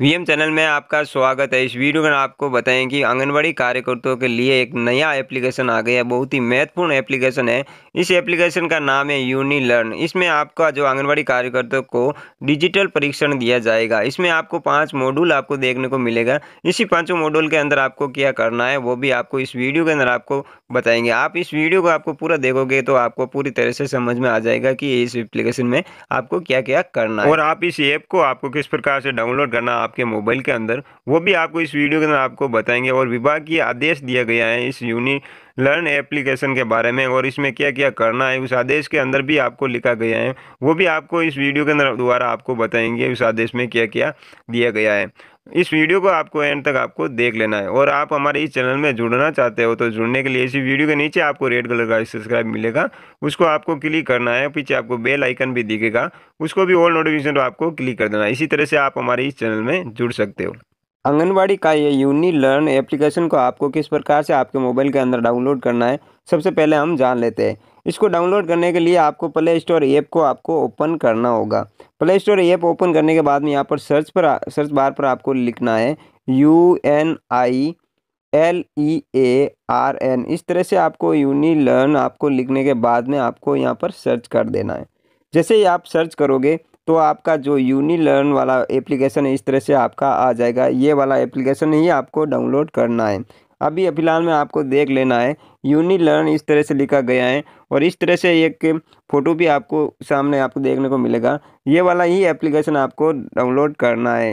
VM channel में आपका स्वागत है इस वीडियो में आपको बताएं कि आंगनबाड़ी कार्यकर्ताओं के लिए एक नया एप्लीकेशन आ गया है बहुत ही महत्वपूर्ण एप्लीकेशन है इस एप्लीकेशन का नाम है यूनी लर्न इसमें आपका जो आंगनबाड़ी कार्यकर्ताओं को डिजिटल परीक्षण दिया जाएगा इसमें आपको पांच मॉड्यूल आपको देखने को मिलेगा इसी पाँचों मॉड्यूल के अंदर आपको क्या करना है वो भी आपको इस वीडियो के अंदर आपको बताएंगे आप इस वीडियो को आपको पूरा देखोगे तो आपको पूरी तरह से समझ में आ जाएगा कि इस एप्लीकेशन में आपको क्या क्या करना है और आप इस ऐप को आपको किस प्रकार से डाउनलोड करना आपके मोबाइल के अंदर वो भी आपको इस वीडियो के अंदर आपको बताएंगे और विभाग की आदेश दिया गया है इस यूनि लर्न एप्लीकेशन के बारे में और इसमें क्या क्या करना है उस आदेश के अंदर भी आपको लिखा गया है वो भी आपको इस वीडियो के अंदर द्वारा आपको बताएंगे उस आदेश में क्या क्या दिया गया है इस वीडियो को आपको एंड तक आपको देख लेना है और आप हमारे इस चैनल में जुड़ना चाहते हो तो जुड़ने के लिए इसी वीडियो के नीचे आपको रेड कलर का सब्सक्राइब मिलेगा उसको आपको क्लिक करना है पीछे आपको बेल आइकन भी दिखेगा उसको भी ऑल नोटिफिकेशन आपको क्लिक कर देना है इसी तरह से आप हमारे इस चैनल में जुड़ सकते हो आंगनबाड़ी का ये यूनी लर्न एप्लीकेशन को आपको किस प्रकार से आपके मोबाइल के अंदर डाउनलोड करना है सबसे पहले हम जान लेते हैं इसको डाउनलोड करने के लिए आपको प्ले स्टोर ऐप को आपको ओपन करना होगा प्ले स्टोर ऐप ओपन करने के बाद में यहाँ पर सर्च पर सर्च बार पर आपको लिखना है U N I L E A R N इस तरह से आपको यूनी लर्न आपको लिखने के बाद में आपको यहाँ पर सर्च कर देना है जैसे ही आप सर्च करोगे तो आपका जो यूनी लर्न वाला एप्लीकेशन है इस तरह से आपका आ जाएगा ये वाला एप्लीकेशन ही आपको डाउनलोड करना है अभी फ़िलहाल में आपको देख लेना है यूनी लर्न इस तरह से लिखा गया है और इस तरह से एक फ़ोटो भी आपको सामने आपको देखने को मिलेगा ये वाला ही एप्लीकेशन आपको डाउनलोड करना है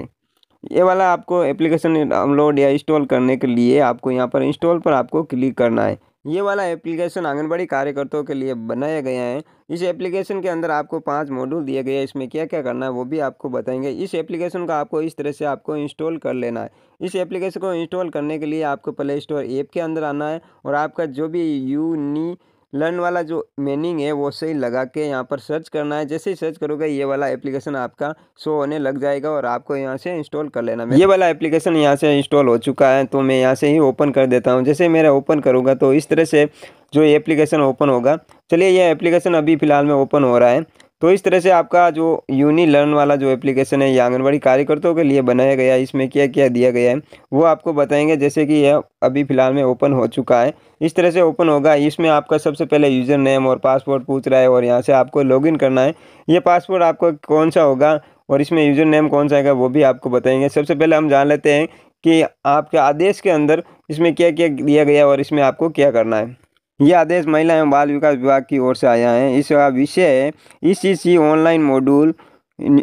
ये वाला आपको एप्लीकेशन डाउनलोड या इंस्टॉल करने के लिए आपको यहाँ पर इंस्टॉल पर आपको क्लिक करना है ये वाला एप्लीकेशन आंगनबाड़ी कार्यकर्ताओं के लिए बनाया गया है इस एप्लीकेशन के अंदर आपको पांच मॉड्यूल दिए गए हैं इसमें क्या क्या करना है वो भी आपको बताएंगे इस एप्लीकेशन का आपको इस तरह से आपको इंस्टॉल कर लेना है इस एप्लीकेशन को इंस्टॉल करने के लिए आपको प्ले स्टोर ऐप के अंदर आना है और आपका जो भी यूनी लर्न वाला जो मीनिंग है वो सही लगा के यहाँ पर सर्च करना है जैसे ही सर्च करोगे ये वाला एप्लीकेशन आपका शो होने लग जाएगा और आपको यहाँ से इंस्टॉल कर लेना ये वाला एप्लीकेशन यहाँ से इंस्टॉल हो चुका है तो मैं यहाँ से ही ओपन कर देता हूँ जैसे मेरा ओपन करूँगा तो इस तरह से जो ये एप्लीकेशन ओपन होगा चलिए यह एप्लीकेशन अभी फ़िलहाल में ओपन हो रहा है तो इस तरह से आपका जो यूनी लर्न वाला जो एप्लीकेशन है ये आंगनबाड़ी कार्यकर्ताओं के लिए बनाया गया है इसमें क्या क्या दिया गया है वो आपको बताएंगे जैसे कि यह अभी फ़िलहाल में ओपन हो चुका है इस तरह से ओपन होगा इसमें आपका सबसे पहले यूज़र नेम और पासवर्ड पूछ रहा है और यहाँ से आपको लॉगिन करना है ये पासवर्ड आपका कौन सा होगा और इसमें यूज़र नेम कौन सा आएगा वो भी आपको बताएंगे सबसे पहले हम जान लेते हैं कि आपके आदेश के अंदर इसमें क्या क्या दिया गया और इसमें आपको क्या करना है यह आदेश महिला एवं बाल विकास विभाग की ओर से आया है इसका विषय है E C online module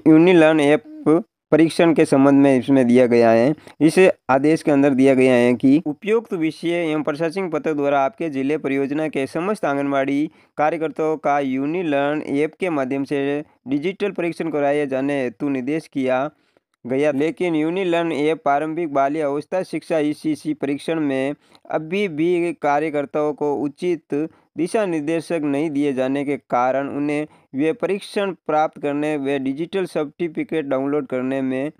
Unilearn app परीक्षण के संबंध में इसमें दिया गया है इस आदेश के अंदर दिया गया है कि उपयुक्त विषय एवं प्रशासनिक पत्र द्वारा आपके जिले परियोजना के समस्त आंगनबाड़ी कार्यकर्ताओं का यूनिलर्न ऐप के माध्यम से डिजिटल परीक्षण कराए जाने हेतु निर्देश किया गया लेकिन यूनिलर्न एप प्रारंभिक बाल्य अवस्था शिक्षा ईसीसी परीक्षण में अभी भी कार्यकर्ताओं को उचित दिशा निर्देशक नहीं दिए जाने के कारण उन्हें वे परीक्षण प्राप्त करने व डिजिटल सर्टिफिकेट डाउनलोड करने में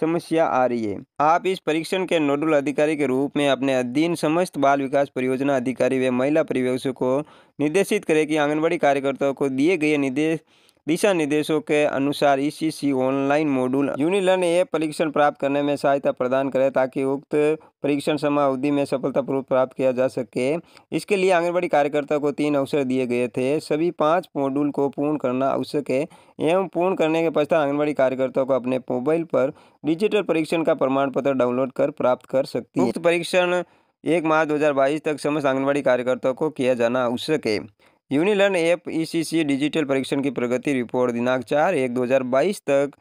समस्या आ रही है आप इस परीक्षण के नोडल अधिकारी के रूप में अपने अधीन समस्त बाल विकास परियोजना अधिकारी व महिला परिवेशों को निर्देशित करें कि आंगनबाड़ी कार्यकर्ताओं को दिए गए निर्देश दिशा निर्देशों के अनुसार ई ऑनलाइन मॉड्यूल यूनिलर्न ए परीक्षण प्राप्त करने में सहायता प्रदान करे ताकि उक्त परीक्षण अवधि में सफलतापूर्वक प्राप्त किया जा सके इसके लिए आंगनबाड़ी कार्यकर्ता को तीन अवसर दिए गए थे सभी पाँच मॉड्यूल को पूर्ण करना आवश्यक है एवं पूर्ण करने के पश्चात आंगनबाड़ी कार्यकर्ता को अपने मोबाइल पर डिजिटल परीक्षण का प्रमाण पत्र डाउनलोड कर प्राप्त कर सकती है परीक्षण एक मार्च दो तक समस्त आंगनबाड़ी कार्यकर्ताओं को किया जाना आवश्यक है यूनिलर्न एफ ई डिजिटल परीक्षण की प्रगति रिपोर्ट दिनांक चार एक बाईस तक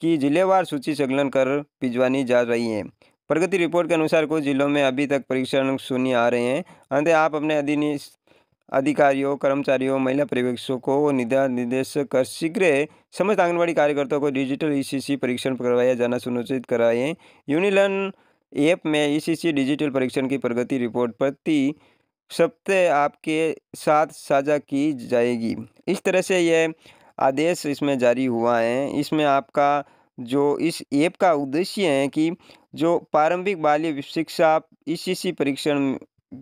की जिलेवार सूची संकलन कर भिजवानी जा रही है प्रगति रिपोर्ट के अनुसार कुछ जिलों में अभी तक परीक्षण शून्य आ रहे हैं अंत आप अपने अधिनिश अधिकारियों कर्मचारियों महिला पर्यवेक्षकों और निदा निदेशक कर शीघ्र समस्त आंगनबाड़ी कार्यकर्ताओं को डिजिटल ईसीसी परीक्षण करवाया जाना सुनिश्चित कराएं यूनिलर्न ऐप में ईसीसी डिजिटल परीक्षण की प्रगति रिपोर्ट प्रति सप्ते आपके साथ साझा की जाएगी इस तरह से यह आदेश इसमें जारी हुआ है इसमें आपका जो इस ऐप का उद्देश्य है कि जो प्रारंभिक बाल्य शिक्षा इसी परीक्षण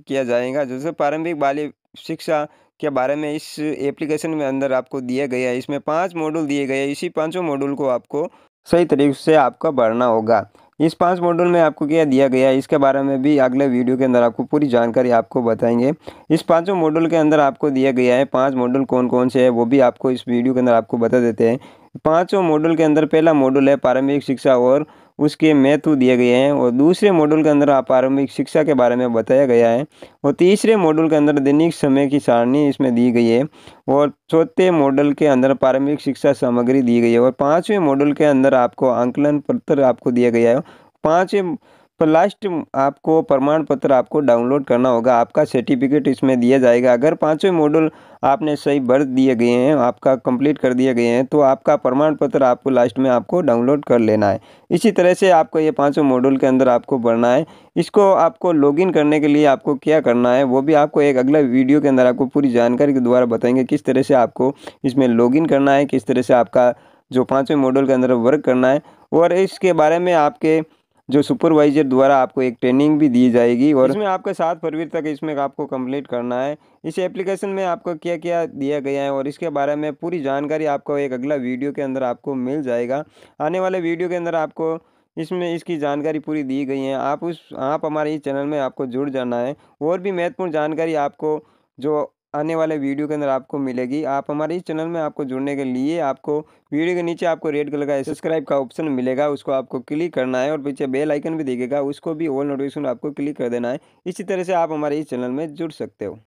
किया जाएगा जैसे प्रारंभिक बाल्य शिक्षा के बारे में इस एप्लीकेशन में अंदर आपको दिया गया है इसमें पांच मॉड्यूल दिए गए इसी पांचों मॉड्यूल को आपको सही तरीके से आपका भरना होगा इस पांच मॉड्यूल में आपको क्या दिया गया है इसके बारे में भी अगले वीडियो के अंदर आपको पूरी जानकारी आपको बताएंगे इस पांचों मॉड्यूल के अंदर आपको दिया गया है पांच मॉड्यूल कौन कौन से है वो भी आपको इस वीडियो के अंदर आपको बता देते हैं पांचों मॉड्यूल के अंदर पहला मॉड्यूल है प्रारंभिक शिक्षा और उसके महत्व दिए गए हैं और दूसरे मॉड्यूल के अंदर प्रारंभिक शिक्षा के बारे में बताया गया है और तीसरे मॉड्यूल के अंदर दैनिक समय की सारणी इसमें दी गई है और चौथे मॉडल के अंदर प्रारंभिक शिक्षा सामग्री दी गई है और पाँचवें मॉडल के अंदर आपको आंकलन पत्र आपको दिया गया है पाँचवें तो लास्ट आपको प्रमाण पत्र आपको डाउनलोड करना होगा आपका सर्टिफिकेट इसमें दिया जाएगा अगर पाँचों मॉडल आपने सही भर दिए गए हैं आपका कंप्लीट कर दिए गए हैं तो आपका प्रमाण पत्र आपको लास्ट में आपको डाउनलोड कर लेना है इसी तरह से आपको ये पाँचों मॉडल के अंदर आपको भरना है इसको आपको लॉगिन करने के लिए आपको क्या करना है वो भी आपको एक अगला वीडियो के अंदर आपको पूरी जानकारी के द्वारा बताएंगे किस तरह से आपको इसमें लॉगिन करना है किस तरह से आपका जो पाँचवें मॉडल के अंदर वर्क करना है और इसके बारे में आपके जो सुपरवाइजर द्वारा आपको एक ट्रेनिंग भी दी जाएगी और इसमें आपका सात फरवरी तक इसमें आपको कंप्लीट करना है इस एप्लीकेशन में आपको क्या क्या दिया गया है और इसके बारे में पूरी जानकारी आपको एक अगला वीडियो के अंदर आपको मिल जाएगा आने वाले वीडियो के अंदर आपको इसमें इसकी जानकारी पूरी दी गई है आप उस आप हमारे इस चैनल में आपको जुड़ जाना है और भी महत्वपूर्ण जानकारी आपको जो आने वाले वीडियो के अंदर आपको मिलेगी आप हमारे इस चैनल में आपको जुड़ने के लिए आपको वीडियो के नीचे आपको रेड कलर का सब्सक्राइब का ऑप्शन मिलेगा उसको आपको क्लिक करना है और पीछे बेल आइकन भी दिखेगा उसको भी ऑल नोटिफिकेशन आपको क्लिक कर देना है इसी तरह से आप हमारे इस चैनल में जुड़ सकते हो